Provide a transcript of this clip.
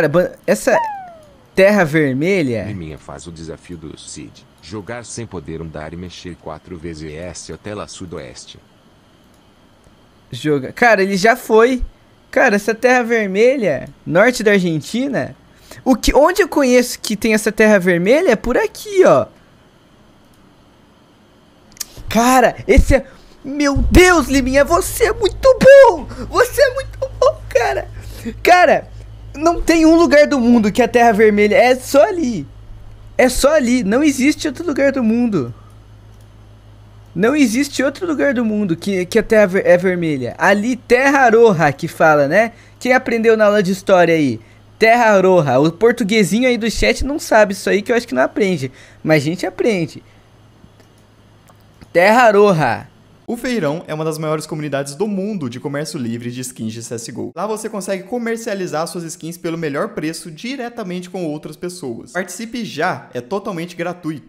Cara, essa terra vermelha. Liminha faz o desafio do Cid. Jogar sem poder andar e mexer quatro vezes S a Sul sudoeste. Joga. Cara, ele já foi. Cara, essa terra vermelha, norte da Argentina. O que, onde eu conheço que tem essa terra vermelha é por aqui, ó. Cara, esse é. Meu Deus, Liminha, você é muito bom! Você é muito bom, cara! Cara, não tem um lugar do mundo que a Terra Vermelha é só ali. É só ali. Não existe outro lugar do mundo. Não existe outro lugar do mundo que, que a Terra é vermelha. Ali, Terra Roja, que fala, né? Quem aprendeu na aula de história aí? Terra Roja. O portuguesinho aí do chat não sabe isso aí, que eu acho que não aprende. Mas a gente aprende. Terra Roja. O Feirão é uma das maiores comunidades do mundo de comércio livre de skins de CSGO. Lá você consegue comercializar suas skins pelo melhor preço diretamente com outras pessoas. Participe já, é totalmente gratuito.